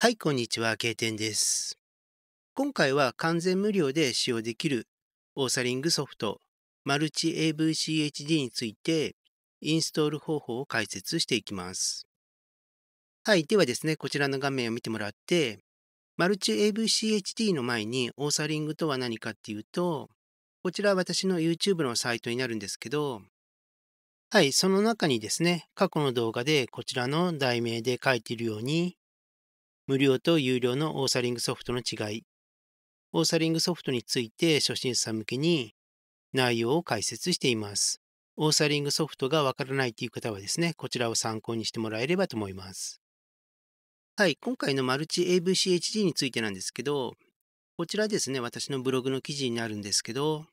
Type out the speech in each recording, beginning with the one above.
はい、こんにちは。K 点です。今回は完全無料で使用できるオーサリングソフトマルチ AVCHD についてインストール方法を解説していきます。はい、ではですね、こちらの画面を見てもらって、マルチ AVCHD の前にオーサリングとは何かっていうと、こちらは私の YouTube のサイトになるんですけど、はい、その中にですね、過去の動画でこちらの題名で書いているように、無料と有料のオーサリングソフトの違い、オーサリングソフトについて初心者向けに内容を解説しています。オーサリングソフトがわからないという方はですね、こちらを参考にしてもらえればと思います。はい、今回のマルチ AVCHD についてなんですけど、こちらですね、私のブログの記事になるんですけど、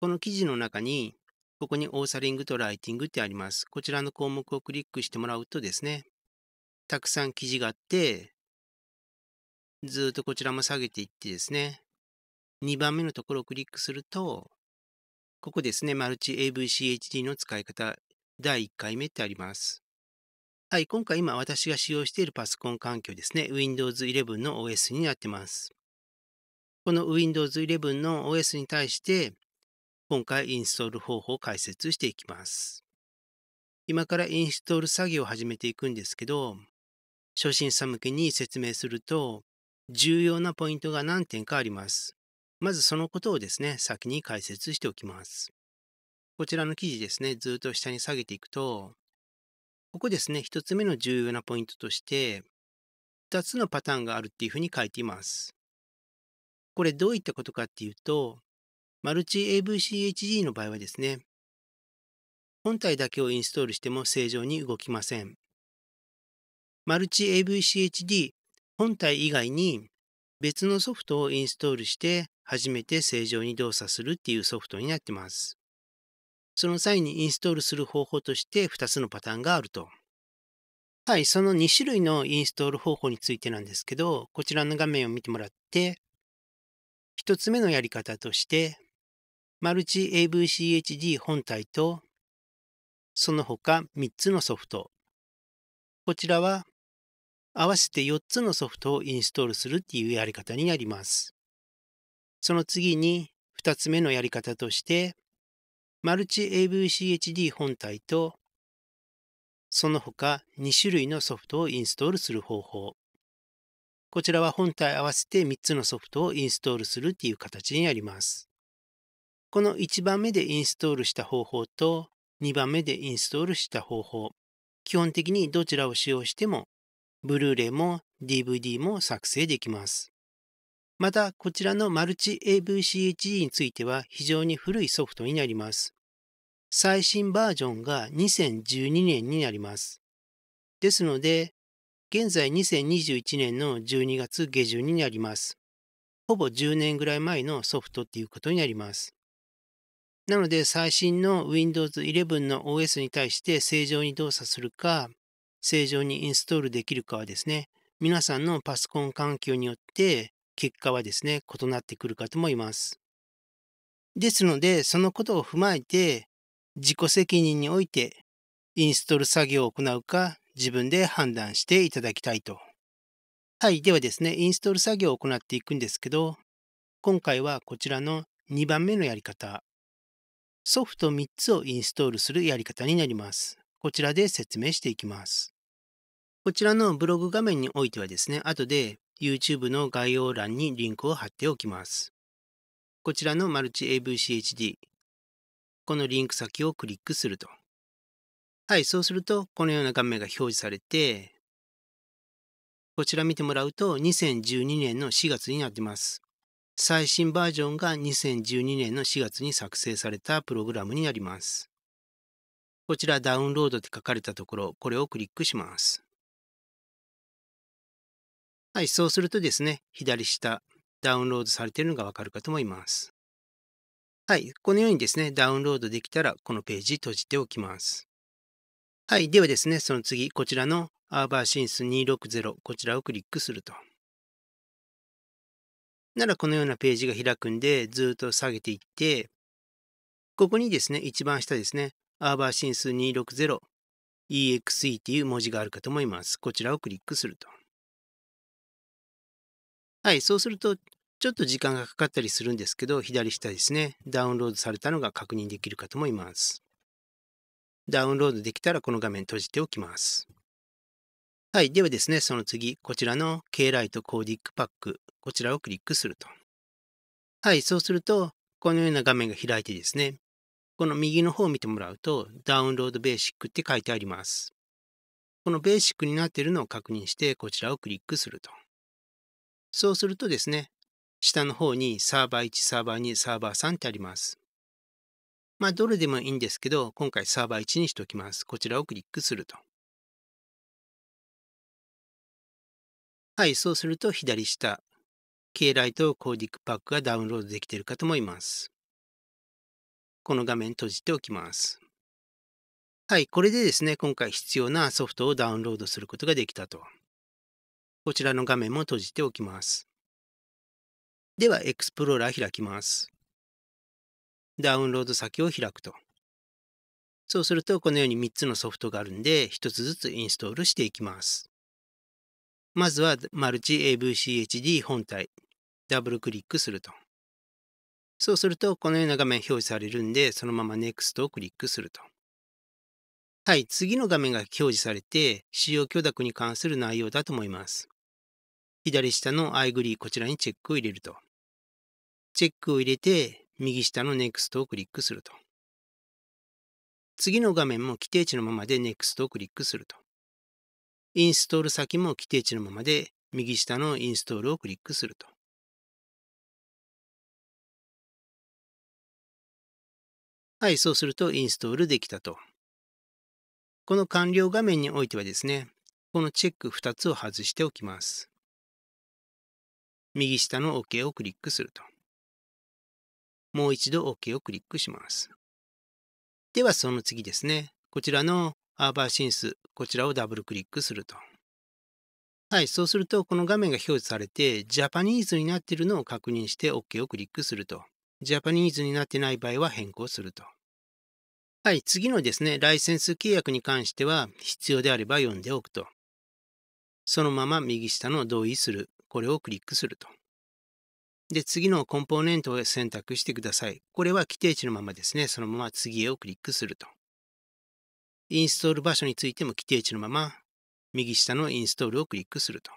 この記事の中に、ここにオーサリングとライティングってあります。こちらの項目をクリックしてもらうとですね、たくさん記事があって、ずっとこちらも下げていってですね、2番目のところをクリックすると、ここですね、マルチ AVCHD の使い方、第1回目ってあります。はい、今回今私が使用しているパソコン環境ですね、Windows 11の OS になってます。この Windows 11の OS に対して、今回インストール方法を解説していきます。今からインストール作業を始めていくんですけど、初心者向けに説明すると、重要なポイントが何点かあります。まずそのことをですね、先に解説しておきます。こちらの記事ですね、ずっと下に下げていくと、ここですね、1つ目の重要なポイントとして、2つのパターンがあるっていうふうに書いています。これどういったことかっていうと、マルチ AVCHD の場合はですね、本体だけをインストールしても正常に動きません。マルチ AVCHD 本体以外に別のソフトをインストールして初めて正常に動作するっていうソフトになってます。その際にインストールする方法として2つのパターンがあると。はい、その2種類のインストール方法についてなんですけど、こちらの画面を見てもらって、1つ目のやり方として、マルチ AVCHD 本体と、その他3つのソフト。こちらは合わせて4つのソフトをインストールするっていうやり方になります。その次に2つ目のやり方として、マルチ AVCHD 本体と、その他2種類のソフトをインストールする方法。こちらは本体合わせて3つのソフトをインストールするっていう形になります。この1番目でインストールした方法と2番目でインストールした方法、基本的にどちらを使用してもブルーレイも DVD も作成できます。また、こちらのマルチ AVCHD については非常に古いソフトになります。最新バージョンが2012年になります。ですので、現在2021年の12月下旬になります。ほぼ10年ぐらい前のソフトっていうことになります。なので最新の Windows 11の OS に対して正常に動作するか、正常にインストールできるかはですね、皆さんのパソコン環境によって結果はですね、異なってくるかと思います。ですので、そのことを踏まえて、自己責任においてインストール作業を行うか、自分で判断していただきたいと。はい、ではですね、インストール作業を行っていくんですけど、今回はこちらの2番目のやり方、ソフト3つをインストールするやり方になります。こちらで説明していきます。こちらのブログ画面においてはですね、後で YouTube の概要欄にリンクを貼っておきます。こちらのマルチ AVCHD、このリンク先をクリックすると。はい、そうすると、このような画面が表示されて、こちら見てもらうと、2012年の4月になってます。最新バージョンが2012年の4月に作成されたプログラムになります。こちらダウンロードって書かれたところ、これをクリックします。はい、そうするとですね、左下、ダウンロードされているのがわかるかと思います。はい、このようにですね、ダウンロードできたら、このページ閉じておきます。はい、ではですね、その次、こちらのアーバーシンス260、こちらをクリックすると。なら、このようなページが開くんで、ずっと下げていって、ここにですね、一番下ですね、アーバーシンス 260EXE っていう文字があるかと思います。こちらをクリックすると。はい、そうすると、ちょっと時間がかかったりするんですけど、左下ですね、ダウンロードされたのが確認できるかと思います。ダウンロードできたらこの画面閉じておきます。はい、ではですね、その次、こちらの K ライトコーディックパック、こちらをクリックすると。はい、そうすると、このような画面が開いてですね、この右の方を見てもらうと、ダウンロードベーシックって書いてあります。このベーシックになっているのを確認して、こちらをクリックすると。そうするとですね、下の方にサーバー1、サーバー2、サーバー3ってあります。まあ、どれでもいいんですけど、今回サーバー1にしておきます。こちらをクリックすると。はい、そうすると左下、K ライトコーディックパックがダウンロードできていると思います。この画面閉じておきます。はい、これでですね、今回必要なソフトをダウンロードすることができたと。こちらの画面も閉じておきます。では、エクスプローラー開きます。ダウンロード先を開くと。そうすると、このように3つのソフトがあるんで、1つずつインストールしていきます。まずは、マルチ AVCHD 本体。ダブルクリックすると。そうすると、このような画面表示されるんで、そのまま NEXT をクリックすると。はい、次の画面が表示されて、使用許諾に関する内容だと思います。左下の I グリーこちらにチェックを入れると。チェックを入れて、右下の NEXT をクリックすると。次の画面も規定値のままで NEXT をクリックすると。インストール先も規定値のままで右下のインストールをクリックすると。はい、そうするとインストールできたと。この完了画面においてはですね、このチェック2つを外しておきます。右下の OK をクリックすると。もう一度 OK をクリックします。ではその次ですね。こちらのアーバーシンス、こちらをダブルクリックすると。はい、そうするとこの画面が表示されて、ジャパニーズになっているのを確認して OK をクリックすると。ジャパニーズになってない場合は変更すると。はい、次のですね、ライセンス契約に関しては必要であれば読んでおくと。そのまま右下の同意するこれをクリックすると。で、次のコンポーネントを選択してください。これは規定値のままですね。そのまま次へをクリックすると。インストール場所についても規定値のまま、右下のインストールをクリックすると。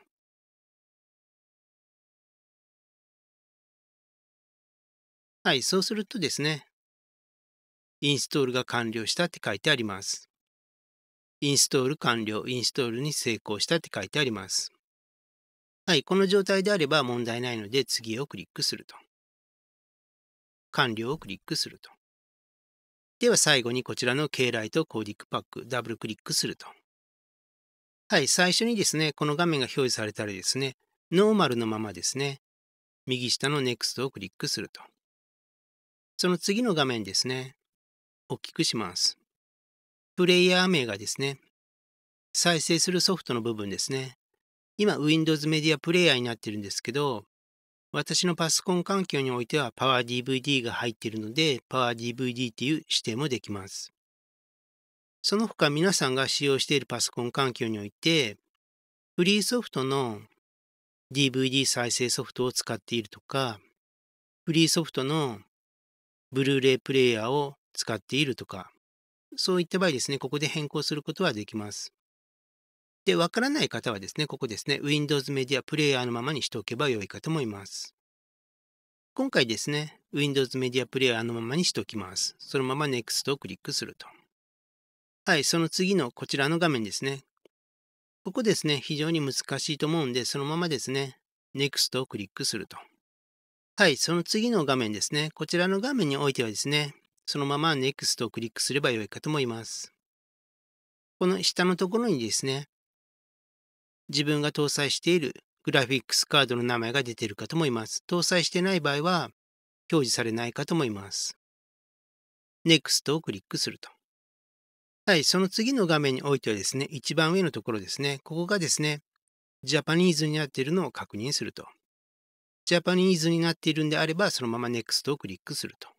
はい、そうするとですね、インストールが完了したって書いてあります。インストール完了、インストールに成功したって書いてあります。はい、この状態であれば問題ないので、次をクリックすると。完了をクリックすると。では最後にこちらの K ライトコーディックパック、ダブルクリックすると。はい、最初にですね、この画面が表示されたらですね、ノーマルのままですね、右下の NEXT をクリックすると。その次の画面ですね、大きくします。プレイヤー名がですね、再生するソフトの部分ですね、今 Windows メディアプレイヤーになってるんですけど、私のパソコン環境においては PowerDVD が入っているので PowerDVD っていう指定もできます。その他皆さんが使用しているパソコン環境においてフリーソフトの DVD 再生ソフトを使っているとかフリーソフトのブルーレイプレイヤーを使っているとかそういった場合ですね、ここで変更することはできます。で、わからない方はですね、ここですね、Windows Media Player のままにしておけば良いかと思います。今回ですね、Windows Media Player のままにしておきます。そのまま Next をクリックすると。はい、その次のこちらの画面ですね。ここですね、非常に難しいと思うんで、そのままですね、Next をクリックすると。はい、その次の画面ですね。こちらの画面においてはですね、そのまま Next をクリックすればよいかと思います。この下のところにですね、自分が搭載しているグラフィックスカードの名前が出ていると思います。搭載してない場合は、表示されないかと思います。NEXT をクリックすると。はい、その次の画面においてはですね、一番上のところですね、ここがですね、ジャパニーズになっているのを確認すると。ジャパニーズになっているんであれば、そのまま NEXT をクリックすると。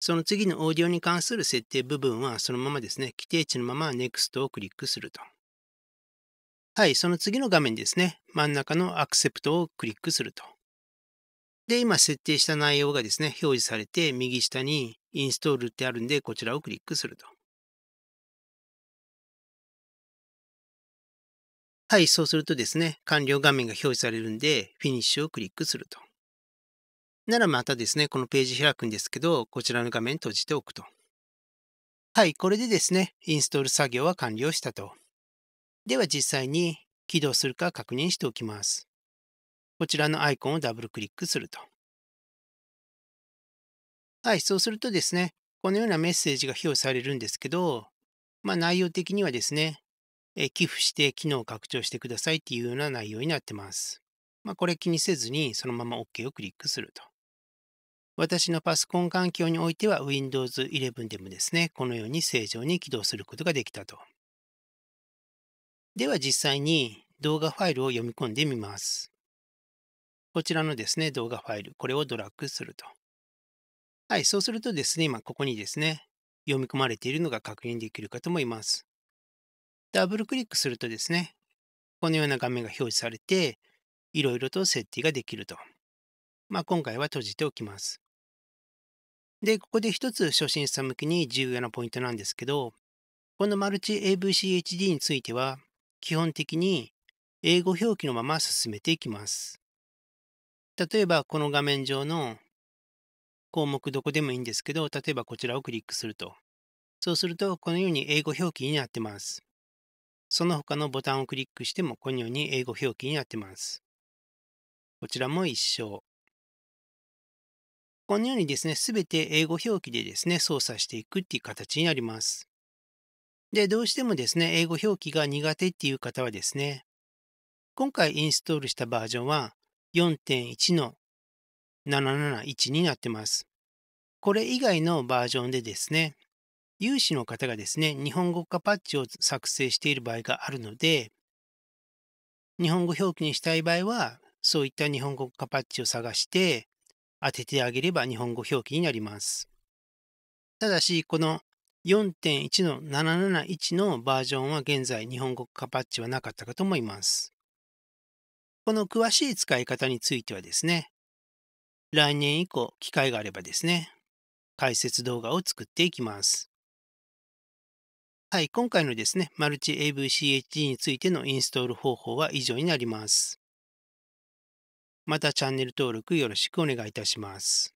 その次のオーディオに関する設定部分は、そのままですね、規定値のまま NEXT をクリックすると。はい、その次の画面ですね。真ん中のアクセプトをクリックすると。で、今設定した内容がですね、表示されて、右下にインストールってあるんで、こちらをクリックすると。はい、そうするとですね、完了画面が表示されるんで、フィニッシュをクリックすると。ならまたですね、このページ開くんですけど、こちらの画面閉じておくと。はい、これでですね、インストール作業は完了したと。では実際に起動するか確認しておきます。こちらのアイコンをダブルクリックすると。はい、そうするとですね、このようなメッセージが表示されるんですけど、まあ、内容的にはですね、え寄付して機能を拡張してくださいっていうような内容になってます。まあ、これ気にせずにそのまま OK をクリックすると。私のパソコン環境においては Windows 11でもですね、このように正常に起動することができたと。では実際に動画ファイルを読み込んでみます。こちらのですね、動画ファイル、これをドラッグすると。はい、そうするとですね、今ここにですね、読み込まれているのが確認できるかと思います。ダブルクリックするとですね、このような画面が表示されて、いろいろと設定ができると。まあ、今回は閉じておきます。で、ここで一つ初心者向けに重要なポイントなんですけど、このマルチ AVCHD については、基本的に英語表記のまま進めていきます。例えばこの画面上の項目どこでもいいんですけど、例えばこちらをクリックすると。そうするとこのように英語表記になってます。その他のボタンをクリックしてもこのように英語表記になってます。こちらも一緒。このようにですね、すべて英語表記でですね、操作していくっていう形になります。で、どうしてもですね、英語表記が苦手っていう方はですね、今回インストールしたバージョンは4.1の771になってます。これ以外のバージョンでですね、有志の方がですね、日本語化パッチを作成している場合があるので、日本語表記にしたい場合は、そういった日本語化パッチを探して当ててあげれば日本語表記になります。ただし、この4.1の771のバージョンは現在日本語カパッチはなかったかと思います。この詳しい使い方についてはですね、来年以降機会があればですね、解説動画を作っていきます。はい、今回のですね、マルチ AVCHD についてのインストール方法は以上になります。またチャンネル登録よろしくお願いいたします。